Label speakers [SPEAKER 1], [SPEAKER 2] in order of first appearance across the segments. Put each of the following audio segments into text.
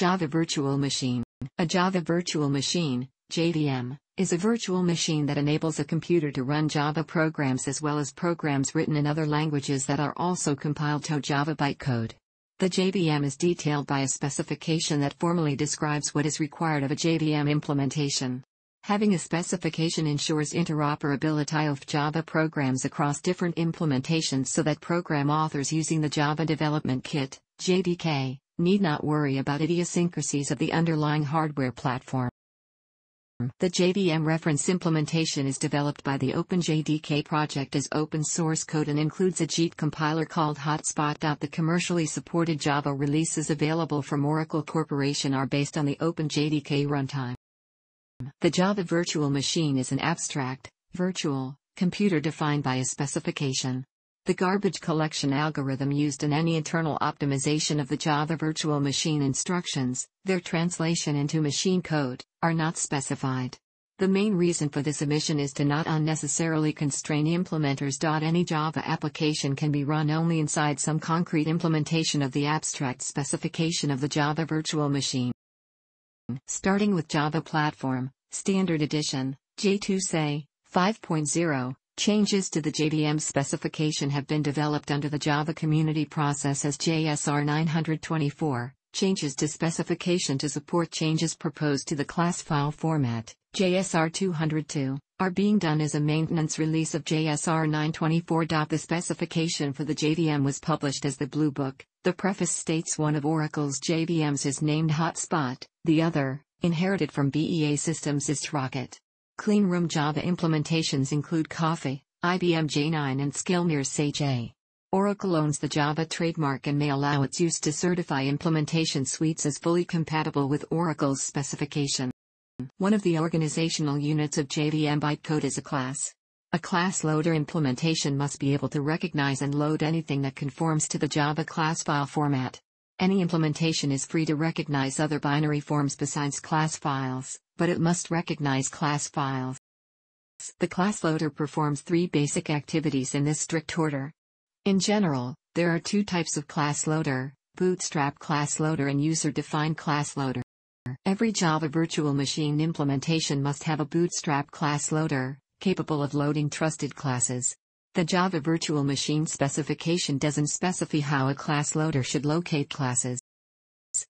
[SPEAKER 1] Java Virtual Machine A Java Virtual Machine, JVM, is a virtual machine that enables a computer to run Java programs as well as programs written in other languages that are also compiled to Java bytecode. The JVM is detailed by a specification that formally describes what is required of a JVM implementation. Having a specification ensures interoperability of Java programs across different implementations so that program authors using the Java Development Kit, JDK, need not worry about idiosyncrasies of the underlying hardware platform. The JVM reference implementation is developed by the OpenJDK project as open source code and includes a JIT compiler called Hotspot. The commercially supported Java releases available from Oracle Corporation are based on the OpenJDK runtime. The Java virtual machine is an abstract, virtual, computer defined by a specification. The garbage collection algorithm used in any internal optimization of the Java virtual machine instructions, their translation into machine code, are not specified. The main reason for this omission is to not unnecessarily constrain implementers. Any Java application can be run only inside some concrete implementation of the abstract specification of the Java virtual machine. Starting with Java Platform, Standard Edition, J2SAY, 5.0, Changes to the JVM specification have been developed under the Java community process as JSR 924, changes to specification to support changes proposed to the class file format, JSR 202, are being done as a maintenance release of JSR 924. The specification for the JVM was published as the Blue Book. The preface states one of Oracle's JVMs is named Hotspot, the other, inherited from BEA Systems is Rocket. Cleanroom Java implementations include Coffee, IBM J9 and Skillmere Sage A. Oracle owns the Java trademark and may allow its use to certify implementation suites as fully compatible with Oracle's specification. One of the organizational units of JVM bytecode is a class. A class loader implementation must be able to recognize and load anything that conforms to the Java class file format. Any implementation is free to recognize other binary forms besides class files but it must recognize class files. The class loader performs three basic activities in this strict order. In general, there are two types of class loader, Bootstrap class loader and user-defined class loader. Every Java virtual machine implementation must have a Bootstrap class loader, capable of loading trusted classes. The Java virtual machine specification doesn't specify how a class loader should locate classes.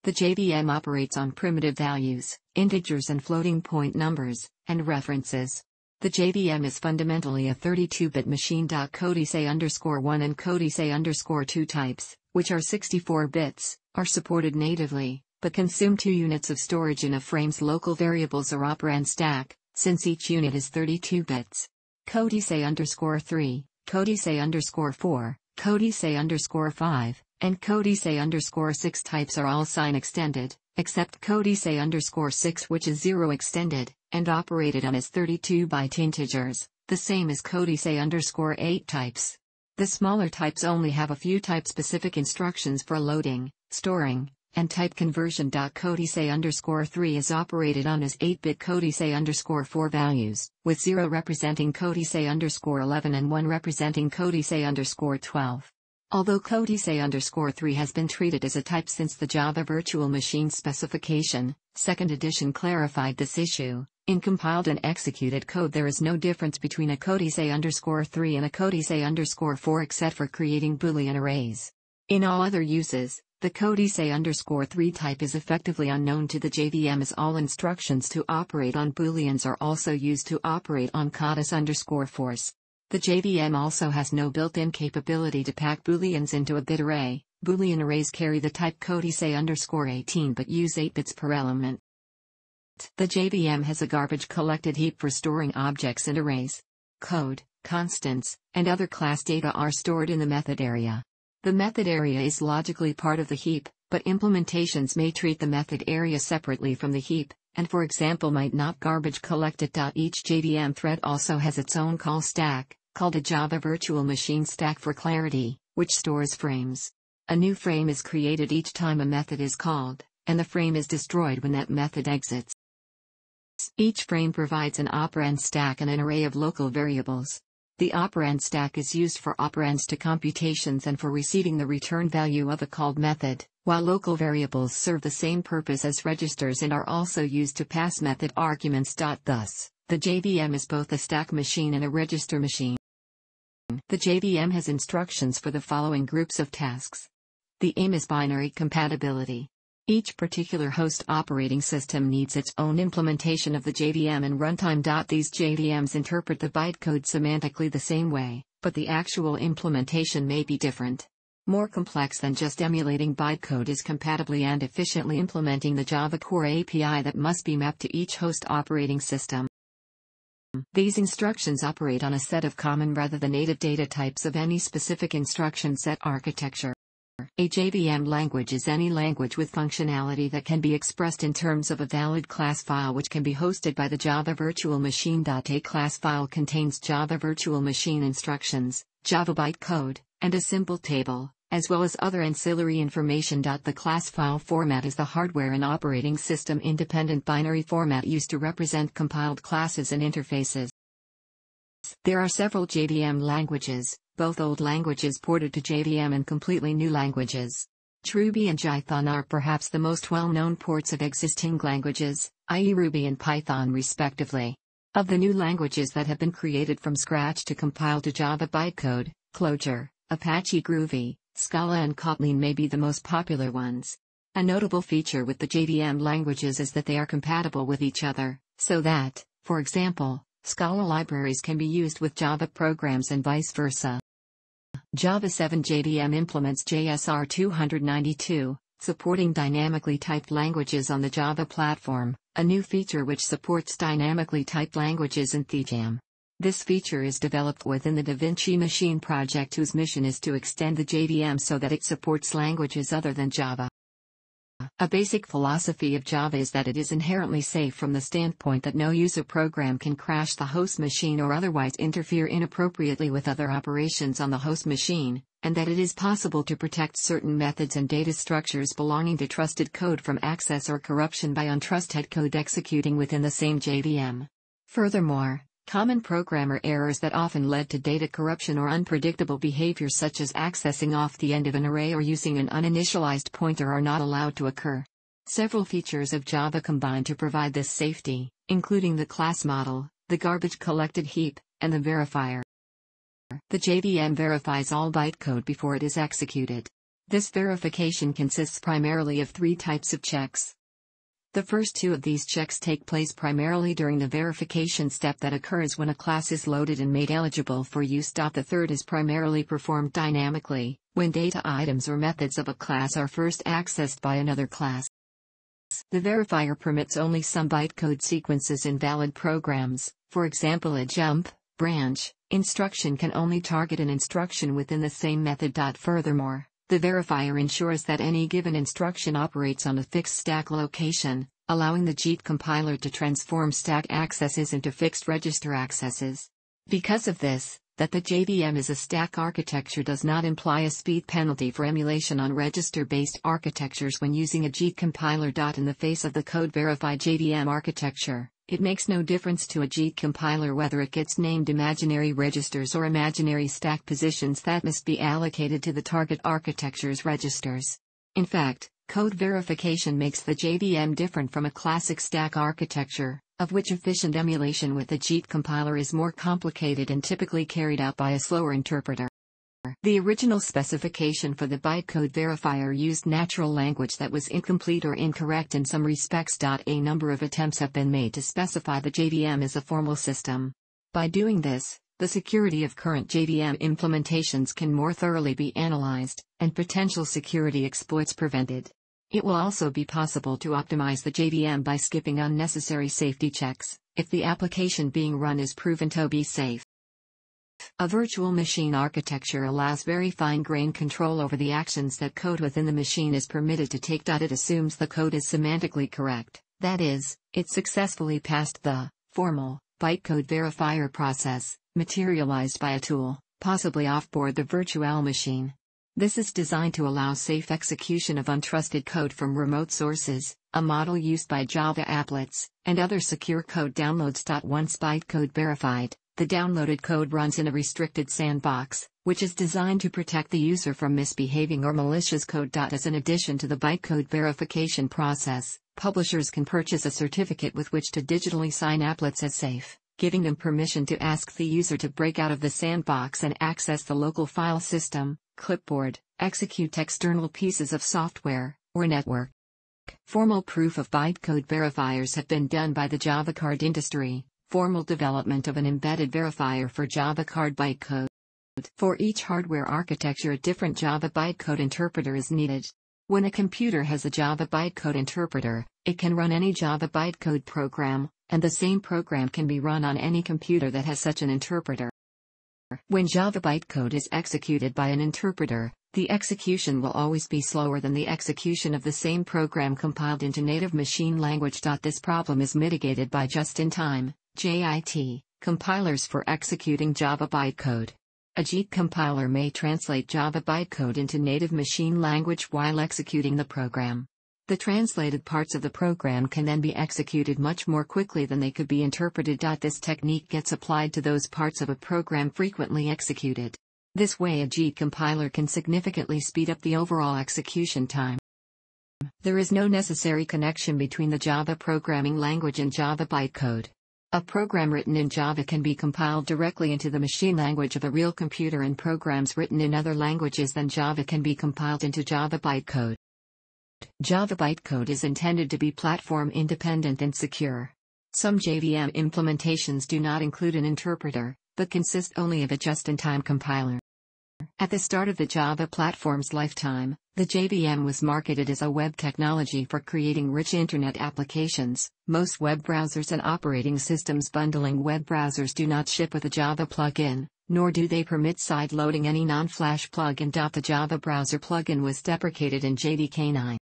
[SPEAKER 1] The JVM operates on primitive values, integers and floating point numbers, and references. The JVM is fundamentally a 32-bit machine. Codice underscore 1 and Codice underscore 2 types, which are 64 bits, are supported natively, but consume 2 units of storage in a frame's local variables or operand stack, since each unit is 32 bits. Codice underscore 3, Codice underscore 4, Codice underscore 5, and say underscore 6 types are all sign extended, except say underscore 6 which is 0 extended, and operated on as 32 byte integers, the same as say underscore 8 types. The smaller types only have a few type-specific instructions for loading, storing, and type conversion. say underscore 3 is operated on as 8-bit say underscore 4 values, with 0 representing say underscore 11 and 1 representing say underscore 12. Although Codice underscore 3 has been treated as a type since the Java Virtual Machine specification, second edition clarified this issue. In compiled and executed code there is no difference between a Codice underscore 3 and a Codice underscore 4 except for creating Boolean arrays. In all other uses, the Codice underscore 3 type is effectively unknown to the JVM as all instructions to operate on Booleans are also used to operate on Codice underscore 4s. The JVM also has no built-in capability to pack booleans into a bit array. Boolean arrays carry the type code say underscore 18 but use 8 bits per element. The JVM has a garbage collected heap for storing objects and arrays. Code, constants, and other class data are stored in the method area. The method area is logically part of the heap, but implementations may treat the method area separately from the heap, and for example might not garbage collect it. Each JVM thread also has its own call stack, called a Java virtual machine stack for clarity, which stores frames. A new frame is created each time a method is called, and the frame is destroyed when that method exits. Each frame provides an operand stack and an array of local variables. The operand stack is used for operands to computations and for receiving the return value of a called method, while local variables serve the same purpose as registers and are also used to pass method arguments. Thus, the JVM is both a stack machine and a register machine. The JVM has instructions for the following groups of tasks. The aim is binary compatibility. Each particular host operating system needs its own implementation of the JVM and runtime. These JVMs interpret the bytecode semantically the same way, but the actual implementation may be different. More complex than just emulating bytecode is compatibly and efficiently implementing the Java Core API that must be mapped to each host operating system. These instructions operate on a set of common rather than native data types of any specific instruction set architecture. A JVM language is any language with functionality that can be expressed in terms of a valid class file which can be hosted by the Java Virtual Machine. A class file contains Java Virtual Machine instructions, Java bytecode, and a simple table, as well as other ancillary information. The class file format is the hardware and operating system independent binary format used to represent compiled classes and interfaces. There are several JVM languages, both old languages ported to JVM and completely new languages. Truby and Jython are perhaps the most well-known ports of existing languages, i.e. Ruby and Python respectively. Of the new languages that have been created from scratch to compile to Java bytecode, Clojure, Apache Groovy, Scala and Kotlin may be the most popular ones. A notable feature with the JVM languages is that they are compatible with each other, so that, for example, Scala libraries can be used with Java programs and vice versa. Java 7 JVM implements JSR 292, supporting dynamically typed languages on the Java platform, a new feature which supports dynamically typed languages in TheJam. This feature is developed within the DaVinci Machine project whose mission is to extend the JVM so that it supports languages other than Java. A basic philosophy of Java is that it is inherently safe from the standpoint that no user program can crash the host machine or otherwise interfere inappropriately with other operations on the host machine, and that it is possible to protect certain methods and data structures belonging to trusted code from access or corruption by untrusted code executing within the same JVM. Furthermore, Common programmer errors that often led to data corruption or unpredictable behavior such as accessing off the end of an array or using an uninitialized pointer are not allowed to occur. Several features of Java combine to provide this safety, including the class model, the garbage collected heap, and the verifier. The JVM verifies all bytecode before it is executed. This verification consists primarily of three types of checks the first two of these checks take place primarily during the verification step that occurs when a class is loaded and made eligible for use. The third is primarily performed dynamically, when data items or methods of a class are first accessed by another class. The verifier permits only some bytecode sequences in valid programs, for example a jump, branch, instruction can only target an instruction within the same method. Furthermore, the verifier ensures that any given instruction operates on a fixed stack location, allowing the JIT compiler to transform stack accesses into fixed register accesses. Because of this, that the JVM is a stack architecture does not imply a speed penalty for emulation on register-based architectures when using a JIT compiler. In the face of the code-verified JVM architecture, it makes no difference to a JIT compiler whether it gets named imaginary registers or imaginary stack positions that must be allocated to the target architecture's registers. In fact, code verification makes the JVM different from a classic stack architecture, of which efficient emulation with the JIT compiler is more complicated and typically carried out by a slower interpreter. The original specification for the bytecode verifier used natural language that was incomplete or incorrect in some respects. A number of attempts have been made to specify the JVM as a formal system. By doing this, the security of current JVM implementations can more thoroughly be analyzed, and potential security exploits prevented. It will also be possible to optimize the JVM by skipping unnecessary safety checks, if the application being run is proven to be safe. A virtual machine architecture allows very fine-grained control over the actions that code within the machine is permitted to take. It assumes the code is semantically correct, that is, it successfully passed the formal bytecode verifier process, materialized by a tool, possibly offboard the virtual machine. This is designed to allow safe execution of untrusted code from remote sources, a model used by Java applets, and other secure code downloads. Once bytecode verified, the downloaded code runs in a restricted sandbox, which is designed to protect the user from misbehaving or malicious code. As an addition to the bytecode verification process, publishers can purchase a certificate with which to digitally sign applets as safe, giving them permission to ask the user to break out of the sandbox and access the local file system, clipboard, execute external pieces of software, or network. Formal proof of bytecode verifiers have been done by the Java card industry, formal development of an embedded verifier for Java card bytecode. For each hardware architecture a different Java bytecode interpreter is needed. When a computer has a Java bytecode interpreter, it can run any Java bytecode program, and the same program can be run on any computer that has such an interpreter. When Java bytecode is executed by an interpreter, the execution will always be slower than the execution of the same program compiled into native machine language. This problem is mitigated by just-in-time JIT, compilers for executing Java bytecode. A JIT compiler may translate Java bytecode into native machine language while executing the program. The translated parts of the program can then be executed much more quickly than they could be interpreted. This technique gets applied to those parts of a program frequently executed. This way a JIT compiler can significantly speed up the overall execution time. There is no necessary connection between the Java programming language and Java bytecode. A program written in Java can be compiled directly into the machine language of a real computer and programs written in other languages than Java can be compiled into Java bytecode. Java bytecode is intended to be platform independent and secure. Some JVM implementations do not include an interpreter, but consist only of a just-in-time compiler. At the start of the Java platform's lifetime, the JVM was marketed as a web technology for creating rich internet applications. Most web browsers and operating systems bundling web browsers do not ship with a Java plugin, nor do they permit side loading any non flash plugin. The Java browser plugin was deprecated in JDK 9.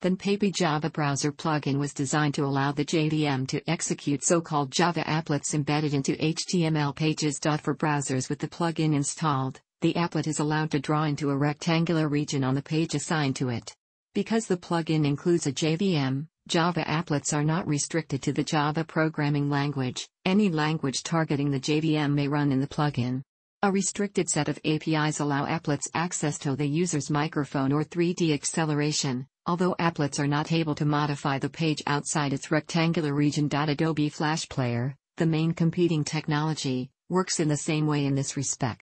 [SPEAKER 1] Then Papy Java Browser plugin was designed to allow the JVM to execute so-called Java applets embedded into HTML pages. For browsers with the plugin installed, the applet is allowed to draw into a rectangular region on the page assigned to it. Because the plugin includes a JVM, Java applets are not restricted to the Java programming language, any language targeting the JVM may run in the plugin. A restricted set of APIs allow applets access to the user's microphone or 3D acceleration, although applets are not able to modify the page outside its rectangular region. Adobe Flash Player, the main competing technology, works in the same way in this respect.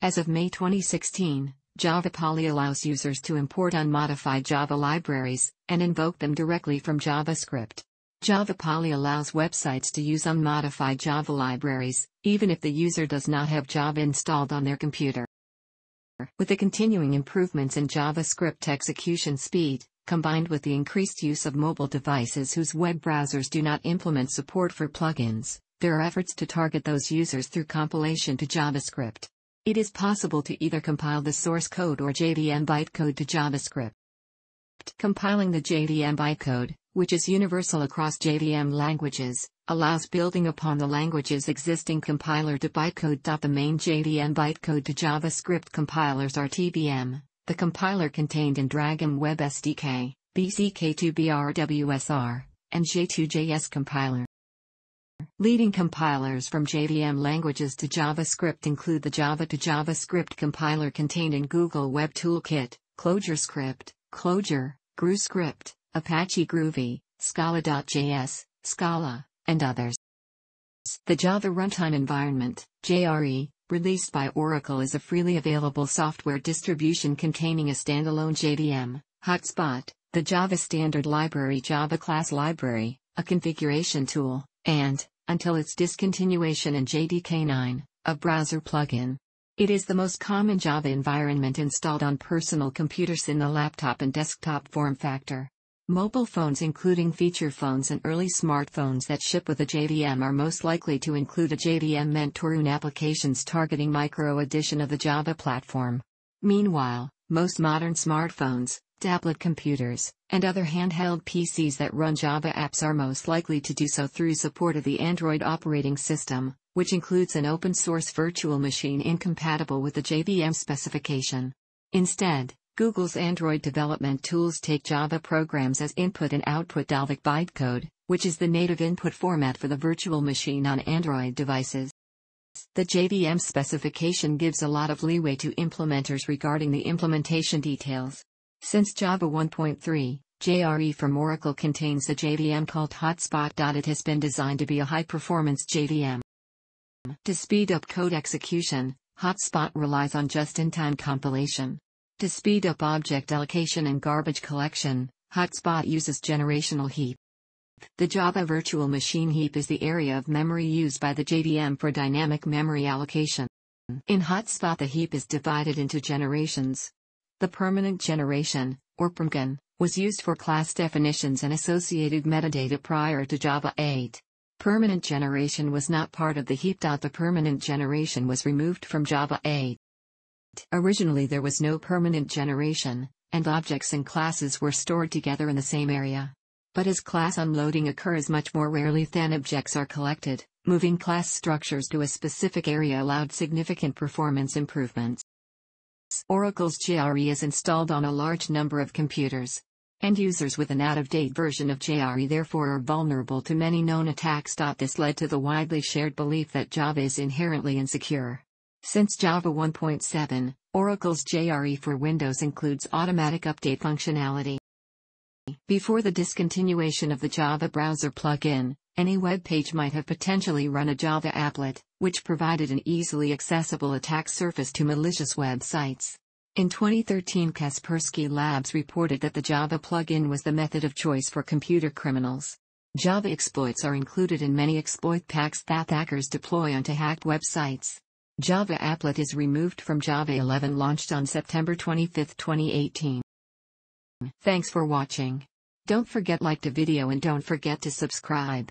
[SPEAKER 1] As of May 2016, Java Poly allows users to import unmodified Java libraries and invoke them directly from JavaScript. Java Poly allows websites to use unmodified Java libraries, even if the user does not have Java installed on their computer. With the continuing improvements in JavaScript execution speed, combined with the increased use of mobile devices whose web browsers do not implement support for plugins, there are efforts to target those users through compilation to JavaScript. It is possible to either compile the source code or JVM bytecode to JavaScript. Compiling the JVM bytecode, which is universal across JVM languages, allows building upon the language's existing compiler to bytecode. The main JVM bytecode to JavaScript compilers are TVM, the compiler contained in Dragon Web SDK, BCK2BRWSR, and J2JS compiler. Leading compilers from JVM languages to JavaScript include the Java to JavaScript compiler contained in Google Web Toolkit, ClojureScript, Clojure, GruScript, Apache Groovy, Scala.js, Scala, and others. The Java Runtime Environment, JRE, released by Oracle is a freely available software distribution containing a standalone JVM, hotspot, the Java Standard Library Java Class Library, a configuration tool, and, until its discontinuation in JDK9, a browser plugin. It is the most common Java environment installed on personal computers in the laptop and desktop form factor. Mobile phones including feature phones and early smartphones that ship with a JVM are most likely to include a JVM meant applications targeting micro edition of the Java platform. Meanwhile, most modern smartphones, tablet computers, and other handheld PCs that run Java apps are most likely to do so through support of the Android operating system, which includes an open-source virtual machine incompatible with the JVM specification. Instead, Google's Android development tools take Java programs as input and output Dalvik bytecode, which is the native input format for the virtual machine on Android devices. The JVM specification gives a lot of leeway to implementers regarding the implementation details, since Java 1.3, JRE from Oracle contains a JVM called Hotspot. It has been designed to be a high-performance JVM. To speed up code execution, Hotspot relies on just-in-time compilation. To speed up object allocation and garbage collection, Hotspot uses generational heap. The Java Virtual Machine Heap is the area of memory used by the JVM for dynamic memory allocation. In Hotspot the heap is divided into generations, the permanent generation, or PermGen, was used for class definitions and associated metadata prior to Java 8. Permanent generation was not part of the heap. The permanent generation was removed from Java 8. Originally there was no permanent generation, and objects and classes were stored together in the same area. But as class unloading occurs much more rarely than objects are collected, moving class structures to a specific area allowed significant performance improvements. Oracle's JRE is installed on a large number of computers. End users with an out-of-date version of JRE therefore are vulnerable to many known attacks. This led to the widely shared belief that Java is inherently insecure. Since Java 1.7, Oracle's JRE for Windows includes automatic update functionality. Before the discontinuation of the Java browser plugin, any web page might have potentially run a Java applet which provided an easily accessible attack surface to malicious websites. In 2013 Kaspersky Labs reported that the Java plugin was the method of choice for computer criminals. Java exploits are included in many exploit packs that hackers deploy onto hacked websites. Java Applet is removed from Java 11 launched on September 25, 2018. Thanks for watching. Don't forget like the video and don't forget to subscribe.